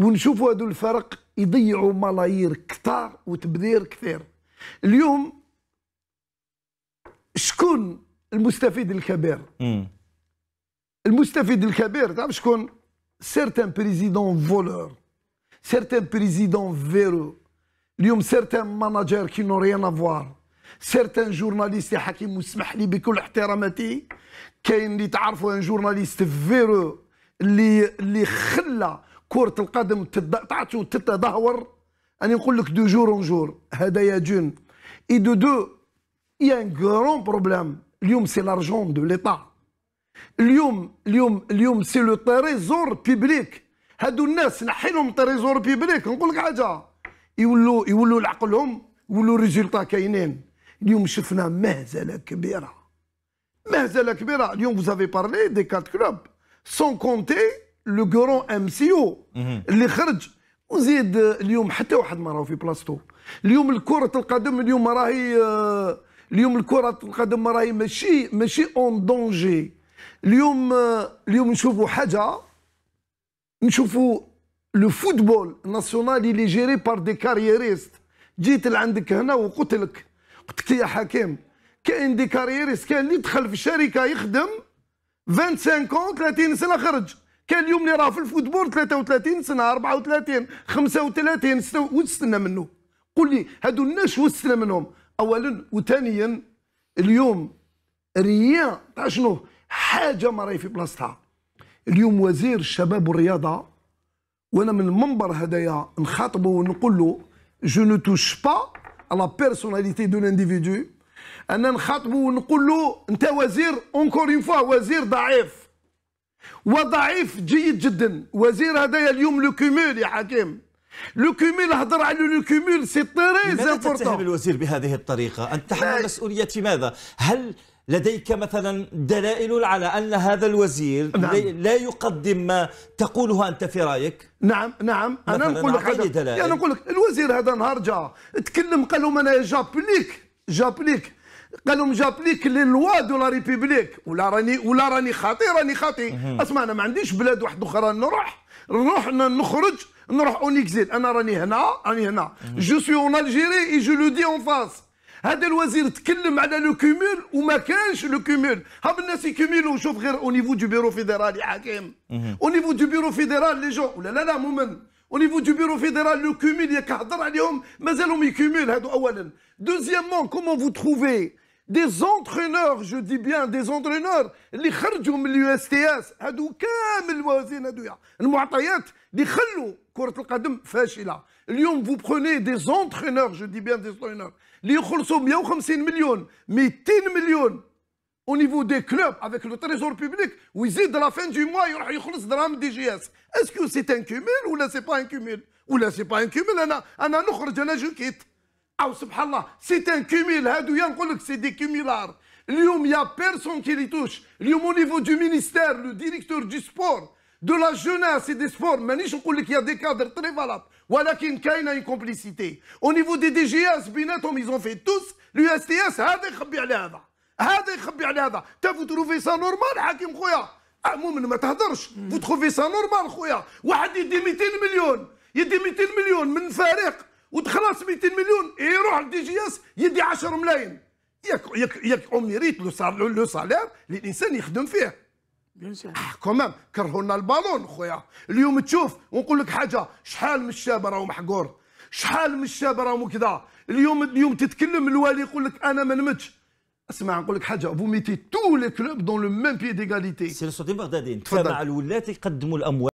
ونشوفوا هذو الفرق يضيعوا ملايير كثار وتبذير كثير اليوم شكون المستفيد الكبير مم. المستفيد الكبير تعرف شكون سيرتان بريزيدون فولور سيرتان بريزيدون فيرو اليوم سيرتان ماناجير كي نو ريان افوار سيرتان جورناليست يا حكيم واسمح لي بكل احتراماتي كاين اللي تعرفوا ان جورناليست فيرو اللي اللي خلى كرة القدم تعطي وتتدهور أنا نقول لك دو جور اون جور هذايا دون جون اي دو دو يا ان كرون بروبليم اليوم سي لارجون دو ليطا اليوم اليوم اليوم سي لو تريزور بيبليك هادو الناس نحيلهم تريزور بيبليك نقول لك حاجه يولوا يولوا لعقلهم يولوا ريزولتا كاينين اليوم شفنا مهزله كبيره مهزله كبيره اليوم فوزافي بارلي دي كات كلوب سون كونتي لو كرون ام سي او اللي خرج وزيد اليوم حتى واحد ما راهو في بلاصتو اليوم الكرة القدم اليوم راهي آه، اليوم الكرة القدم راهي ماشي ماشي اون دونجي اليوم آه، اليوم نشوفوا حاجة نشوفوا لو فوتبول ناسيونال اللي جيري بار دي كارييريست جيت لعندك هنا وقلت لك قلت لك يا حكيم كاين دي كارييريست كاين اللي دخل في شركة يخدم 25 30 سنة خرج كان اليوم اللي راه في الفوتبول 33 سنه 34 35 6 وتستنى منه قول لي هادو الناس واش تستنى منهم اولا وثانيا اليوم ريان تاع شنو حاجه ما راهي في بلاصتها اليوم وزير الشباب والرياضه وانا من المنبر هذايا نخاطبه ونقول له جو نو توش با لا بيرسوناليتي دو لانديفيدو انا نخاطبه ونقول له انت وزير اونكور اون فوا وزير ضعيف وضعيف جيد جدا وزير هذايا اليوم لو كومول يا حكيم لو كومول هضر على لو كومول سي تري لماذا تتهم الوزير بهذه الطريقه انت تحمل مسؤوليه في ماذا هل لديك مثلا دلائل على ان هذا الوزير نعم. لا يقدم ما تقوله انت في رايك نعم نعم انا نقول لك يعني انا نقول لك الوزير هذا نهار جا تكلم قال لهم انا جابليك جابليك لهم مجابليك لي لوا دو لا ريبوبليك ولا راني ولا راني خاطي راني خاطي اسمع انا ما عنديش بلاد واحد اخرى نروح نروح نخرج نروح اونيكزيل انا راني هنا راني هنا جو سوي اون الجيري اي جو لو دي اون فاس هذا الوزير تكلم على لو كومول وما كانش لو كومول هاب الناس يكملوا شوف غير او نيفو دو بيرو فيدرالي حكيم او نيفو دو بيرو فيدرال لي جو ولا لا لا مؤمن au niveau du bureau fédéral, le cumul, il y a Kahdar Aliyom, mais elle a cumul, hein, Deuxièmement, comment vous trouvez des entraîneurs, je dis bien des entraîneurs, les Khardjoum, l'USTS, Hadou Kam, l'Oazin, Hadouya, l'Mouatayat, les Khallou, Kourat al-Qadim, Fashila. Lyon, vous prenez des entraîneurs, je dis bien des entraîneurs, les Khursoum, 150 millions, mais 10 millions, au niveau des clubs avec le trésor public, où ils disent de la fin du mois, il y aura un drame DGS. Est-ce que c'est un cumul ou là c'est pas un cumul Ou là c'est pas un cumul, je quitte. Ah, subhanallah, c'est un cumul, hein, c'est des cumulards. Il n'y a personne qui les touche. Il au niveau du ministère, le directeur du sport, de la jeunesse et des sports, mais il y a des cadres très valables. Voilà qu'il y a une complicité. Au niveau des DGS, ils ont fait tous l'USTS, c'est un هذا يخبي على هذا تفو تروفي سا نورمال حكيم خويا عموما آه، ما تهضرش وتخوفي سا نورمال خويا واحد يدي 200 مليون يدي 200 مليون من فريق وتخلص 200 مليون يروح للدي جي اس يدي 10 ملايين ياك ياك ياك اون ميريت لو سالير اللي الانسان يخدم فيه بيان سور آه كومام كرهونا البالون خويا اليوم تشوف ونقول لك حاجه شحال من الشاب راهو محقور شحال من الشاب راهو كذا اليوم اليوم تتكلم الوالي يقول لك انا ما نمتش vous mettez tous les clubs dans le même pied d'égalité. C'est le